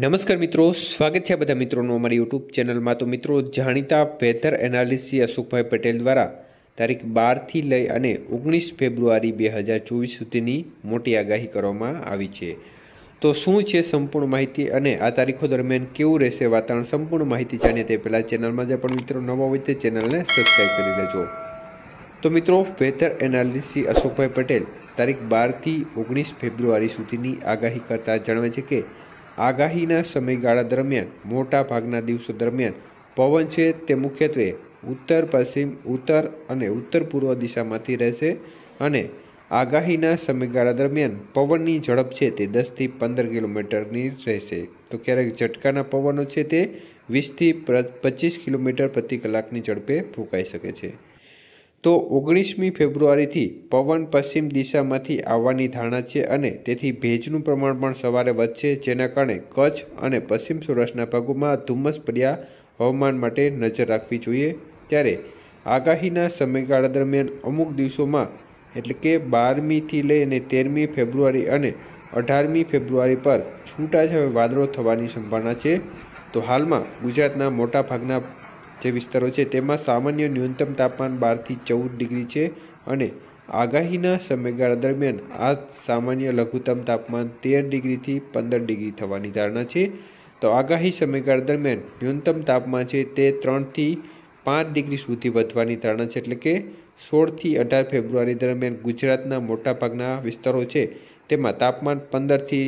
નમસ્કાર મિત્રો સ્વાગત છે બધા મિત્રોનું અમારી યુટ્યુબ ચેનલમાં તો મિત્રો જાણીતા વેધર એનાલિસી અશોકભાઈ પટેલ દ્વારા તારીખ બારથી લઈ અને ઓગણીસ ફેબ્રુઆરી બે હજાર ચોવીસ સુધીની મોટી આગાહી કરવામાં આવી છે તો શું છે સંપૂર્ણ માહિતી અને આ તારીખો દરમિયાન કેવું રહેશે વાતાવરણ સંપૂર્ણ માહિતી જાણીએ તે પહેલાં ચેનલમાં જે પણ મિત્રો નવા હોય તે ચેનલને સબસ્ક્રાઈબ કરી લેજો તો મિત્રો વેધર એનાલિસ્ટ અશોકભાઈ પટેલ તારીખ બારથી ઓગણીસ ફેબ્રુઆરી સુધીની આગાહી કરતા જણાવે છે કે આગાહીના સમયગાળા દરમિયાન મોટા ભાગના દિવસો દરમિયાન પવન છે તે મુખ્યત્વે ઉત્તર પશ્ચિમ ઉત્તર અને ઉત્તર પૂર્વ દિશામાંથી રહેશે અને આગાહીના સમયગાળા દરમિયાન પવનની ઝડપ છે તે દસથી પંદર કિલોમીટરની રહેશે તો ક્યારેક ઝટકાના પવનો છે તે વીસથી પચીસ કિલોમીટર પ્રતિ કલાકની ઝડપે ફૂંકાઈ શકે છે તો ઓગણીસમી ફેબ્રુઆરીથી પવન પશ્ચિમ દિશામાંથી આવવાની ધારણા છે અને તેથી ભેજનું પ્રમાણ પણ સવારે વધશે જેના કારણે કચ્છ અને પશ્ચિમ સૌરાષ્ટ્રના ભાગોમાં ધુમ્મસભર્યા હવામાન માટે નજર રાખવી જોઈએ ત્યારે આગાહીના સમયગાળા દરમિયાન અમુક દિવસોમાં એટલે કે બારમીથી લઈને તેરમી ફેબ્રુઆરી અને અઢારમી ફેબ્રુઆરી પર છૂટાછવાયા વાદળો થવાની સંભાવના છે તો હાલમાં ગુજરાતના મોટાભાગના જે વિસ્તારો છે તેમાં સામાન્ય ન્યૂનતમ તાપમાન બારથી ચૌદ ડિગ્રી છે અને આગાહીના સમયગાળા દરમિયાન આ સામાન્ય લઘુત્તમ તાપમાન તેર ડિગ્રીથી પંદર ડિગ્રી થવાની ધારણા છે તો આગાહી સમયગાળા દરમિયાન ન્યૂનતમ તાપમાન છે તે ત્રણથી પાંચ ડિગ્રી સુધી વધવાની ધારણા છે એટલે કે સોળથી અઢાર ફેબ્રુઆરી દરમિયાન ગુજરાતના મોટાભાગના વિસ્તારો છે તેમાં તાપમાન પંદરથી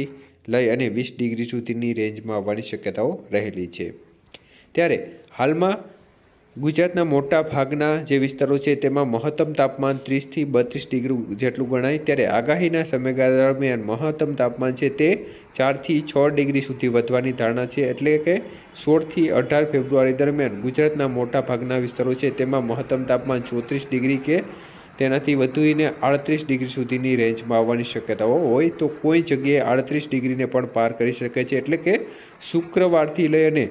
લઈ અને વીસ ડિગ્રી સુધીની રેન્જમાં આવવાની શક્યતાઓ રહેલી છે ત્યારે હાલમાં ગુજરાતના મોટા ભાગના જે વિસ્તારો છે તેમાં મહત્તમ તાપમાન ત્રીસથી બત્રીસ ડિગ્રી જેટલું ગણાય ત્યારે આગાહીના સમયગાળા દરમિયાન મહત્તમ તાપમાન છે તે ચારથી છ ડિગ્રી સુધી વધવાની ધારણા છે એટલે કે સોળથી અઢાર ફેબ્રુઆરી દરમિયાન ગુજરાતના મોટા ભાગના વિસ્તારો છે તેમાં મહત્તમ તાપમાન ચોત્રીસ ડિગ્રી કે તેનાથી વધુને આડત્રીસ ડિગ્રી સુધીની રેન્જમાં આવવાની શક્યતાઓ હોય તો કોઈ જગ્યાએ આડત્રીસ ડિગ્રીને પણ પાર કરી શકે છે એટલે કે શુક્રવારથી લઈને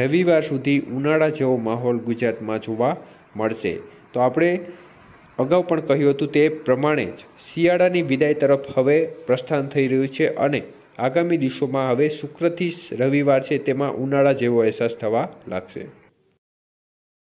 રવિવાર સુધી ઉનાળા જેવો માહોલ ગુજરાતમાં જોવા મળશે તો આપણે અગાઉ પણ કહ્યું હતું તે પ્રમાણે જ શિયાળાની વિદાય તરફ હવે પ્રસ્થાન થઈ રહ્યું છે અને આગામી દિવસોમાં હવે શુક્રથી રવિવાર છે તેમાં ઉનાળા જેવો અહેસાસ થવા લાગશે